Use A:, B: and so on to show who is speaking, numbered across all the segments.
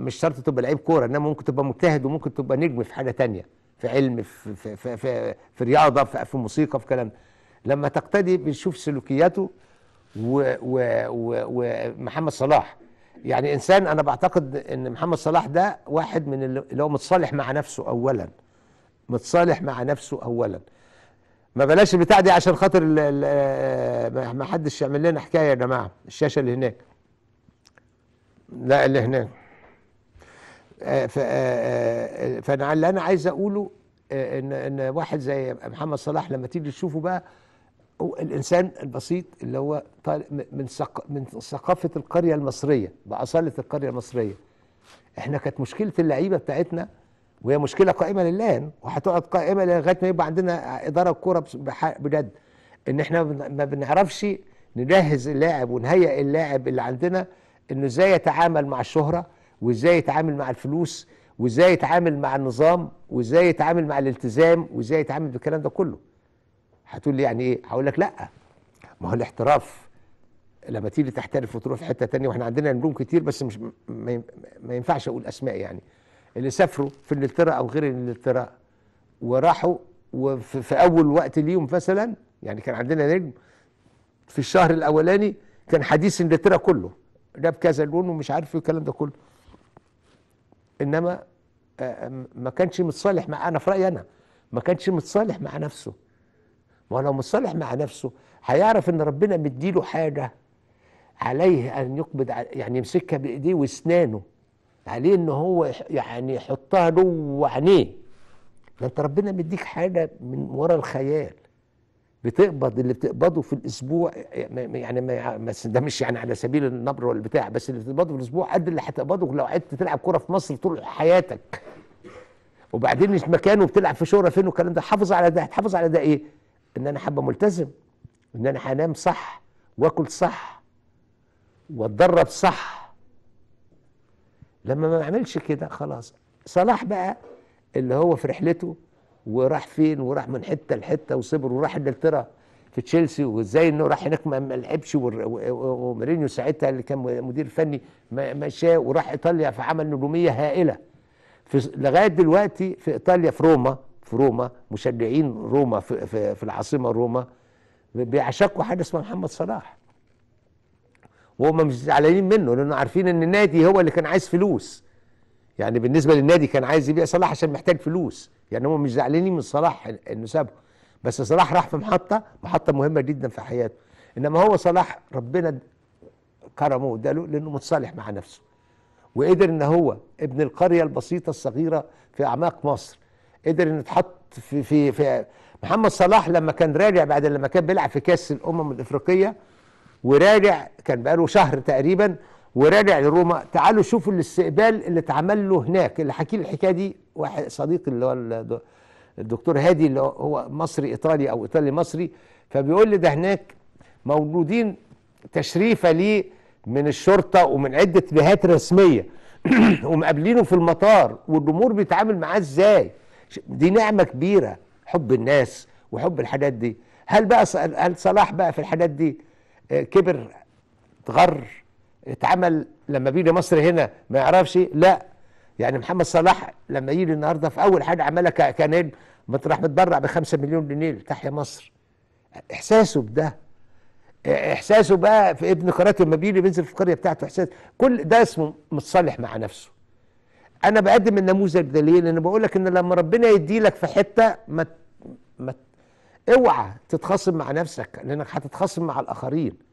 A: مش شرط تبقى لعيب كوره انما ممكن تبقى مجتهد وممكن تبقى نجم في حاجه تانية في علم في في في, في, في رياضه في, في موسيقى في كلام لما تقتدي بنشوف سلوكياته ومحمد صلاح يعني انسان انا بعتقد ان محمد صلاح ده واحد من اللي هو متصالح مع نفسه اولا متصالح مع نفسه اولا ما بلاش البتاع دي عشان خاطر ما حدش يعمل لنا حكايه يا جماعه الشاشه اللي هناك لا اللي هناك آه، آه، آه، فانا اللي انا عايز اقوله ان ان واحد زي محمد صلاح لما تيجي تشوفه بقى الانسان البسيط اللي هو من من ثقافه القريه المصريه باصاله القريه المصريه احنا كانت مشكله اللعيبه بتاعتنا وهي مشكله قائمه للان وهتقعد قائمه لغايه ما يبقى عندنا اداره كوره بجد ان احنا ما بنعرفش نجهز اللاعب ونهيئ اللاعب اللي عندنا انه ازاي يتعامل مع الشهره وازاي يتعامل مع الفلوس وازاي يتعامل مع النظام وازاي يتعامل مع الالتزام وازاي يتعامل بالكلام ده كله هتقول لي يعني ايه هقول لك لا ما هو الاحتراف لما تيجي تحترف وتروح في حته تانية واحنا عندنا نجوم كتير بس مش ما ينفعش اقول اسماء يعني اللي سافروا في انجلترا او غير انجلترا وراحوا وفي اول وقت ليهم مثلا يعني كان عندنا نجم في الشهر الاولاني كان حديث انجلترا كله جاب كذا لون ومش عارف ايه الكلام ده كله انما آه، ما كانش متصالح مع انا في رايي انا ما كانش متصالح مع نفسه ما هو لو متصالح مع نفسه هيعرف ان ربنا مديله حاجه عليه ان يقبض يعني يمسكها بايديه واسنانه عليه ان هو يعني يحطها جوه عينيه ده انت ربنا مديك حاجه من ورا الخيال بتقبض اللي بتقبضه في الاسبوع يعني ما ده مش يعني على سبيل النبر والبتاع بس اللي بتقبضه في الاسبوع قد اللي هتقبضه لو قعدت تلعب كوره في مصر طول حياتك وبعدين مش مكانه بتلعب في شهره فين والكلام ده حافظ على ده هتحافظ على ده ايه؟ ان انا حابه ملتزم ان انا هنام صح واكل صح واتدرب صح لما ما اعملش كده خلاص صلاح بقى اللي هو في رحلته وراح فين وراح من حته لحته وصبر وراح انجلترا في تشيلسي وازاي انه راح هناك ما لعبش ومورينيو ساعتها اللي كان مدير فني مشاه وراح ايطاليا فعمل نجوميه هائله في لغايه دلوقتي في ايطاليا في روما في روما مشجعين روما في, في, في العاصمه روما بيعشقوا حد اسمها محمد صلاح وهم مش زعلانين منه لانه عارفين ان النادي هو اللي كان عايز فلوس يعني بالنسبه للنادي كان عايز يبيع صلاح عشان محتاج فلوس يعني هم مش زعلانين من صلاح انه سابه بس صلاح راح في محطه محطه مهمه جدا في حياته انما هو صلاح ربنا كرمه واداله لانه متصالح مع نفسه وقدر ان هو ابن القريه البسيطه الصغيره في اعماق مصر قدر ان يتحط في في في محمد صلاح لما كان راجع بعد لما كان بيلعب في كاس الامم الافريقيه وراجع كان بقاله شهر تقريبا وراجع لروما تعالوا شوفوا الاستقبال اللي اتعمل له هناك اللي حكي لي الحكايه دي واحد صديقي اللي هو الدكتور هادي اللي هو مصري ايطالي او ايطالي مصري فبيقول لي ده هناك موجودين تشريفه ليه من الشرطه ومن عده جهات رسميه ومقابلينه في المطار والجمهور بيتعامل معاه ازاي دي نعمه كبيره حب الناس وحب الحاجات دي هل بقى هل صلاح بقى في الحاجات دي آه، كبر اتغر اتعمل لما بيجي مصر هنا ما يعرفش لا يعني محمد صلاح لما يجي النهارده في اول حاجه عملها كنجم مطرح متبرع ب 5 مليون جنيه تحيا مصر احساسه بده احساسه بقى في ابن قريته لما بيجي بينزل في القريه بتاعته احساس كل ده اسمه متصالح مع نفسه انا بقدم النموذج ده ليه لان بقول لك ان لما ربنا يدي لك في حته ما ما اوعى تتخاصم مع نفسك لانك هتتخاصم مع الاخرين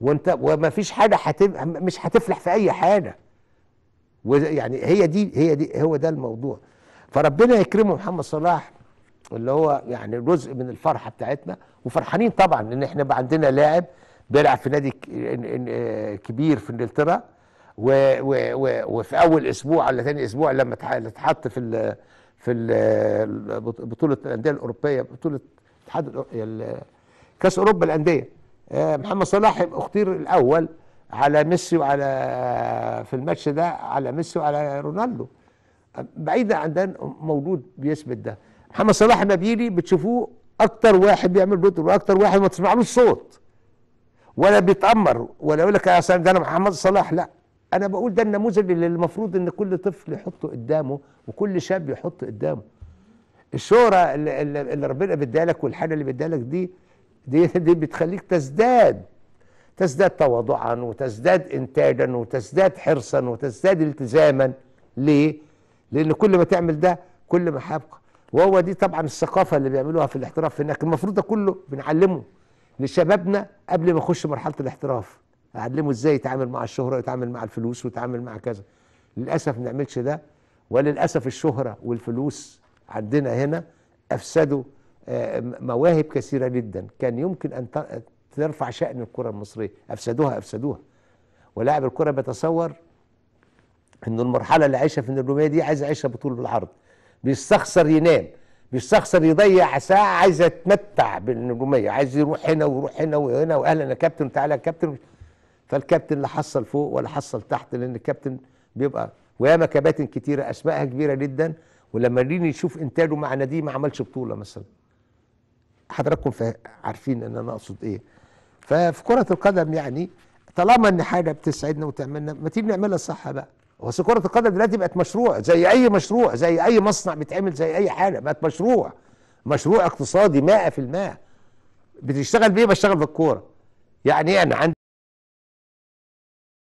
A: وانت وما فيش حاجه حتب... مش هتفلح في اي حاجه ويعني هي دي هي دي هو ده الموضوع فربنا يكرمه محمد صلاح اللي هو يعني جزء من الفرحه بتاعتنا وفرحانين طبعا ان احنا بقى عندنا لاعب بيلعب في نادي آه، كبير في انجلترا و و و وفي اول اسبوع ولا ثاني اسبوع لما اتحط في ال في ال بطوله الانديه الاوروبيه بطوله اتحاد كاس اوروبا الانديه آه، محمد صلاح اختير الاول على ميسي وعلى في الماتش ده على ميسي وعلى رونالدو بعيدا عن ده مولود بيثبت ده محمد صلاح لما بيجي بتشوفوه اكتر واحد بيعمل بطل واكتر واحد ما تسمعلوش صوت ولا بيتامر ولا يقول لك اصل ده انا محمد صلاح لا انا بقول ده النموذج اللي المفروض ان كل طفل يحطه قدامه وكل شاب يحطه قدامه الشهره اللي, اللي ربنا بيديها لك والحاجه اللي بيديها لك دي دي دي بتخليك تزداد تزداد تواضعا وتزداد انتاجا وتزداد حرصا وتزداد التزاما ليه؟ لان كل ما تعمل ده كل ما هيبقى وهو دي طبعا الثقافه اللي بيعملوها في الاحتراف هناك المفروض ده كله بنعلمه لشبابنا قبل ما يخش مرحله الاحتراف اعلمه ازاي يتعامل مع الشهره ويتعامل مع الفلوس ويتعامل مع كذا للاسف ما نعملش ده وللاسف الشهره والفلوس عندنا هنا افسدوا آه، مواهب كثيرة جدا كان يمكن أن ترفع شأن الكرة المصرية أفسدوها أفسدوها ولاعب الكرة بيتصور أن المرحلة اللي عايشها في النجومية دي عايز يعيشها بطول العرض بيستخسر ينام بيستخسر يضيع ساعة عايز يتمتع بالنجومية عايز يروح هنا ويروح هنا وهنا وأهلا يا كابتن تعالى يا كابتن فالكابتن لا حصل فوق ولا حصل تحت لأن الكابتن بيبقى وياما كباتن كتيرة أسمائها كبيرة جدا ولما نيجي نشوف إنتاجه مع ناديه ما عملش بطولة مثلا حضراتكم عارفين ان انا اقصد ايه ففي كره القدم يعني طالما ان حاجه بتسعدنا وتعملنا ما تيجي نعملها صح بقى بس كره القدم دلوقتي بقت مشروع زي اي مشروع زي اي مصنع بيتعمل زي اي حاجه بقت مشروع مشروع اقتصادي 100% بتشتغل بيه بشتغل بالكوره يعني انا عندي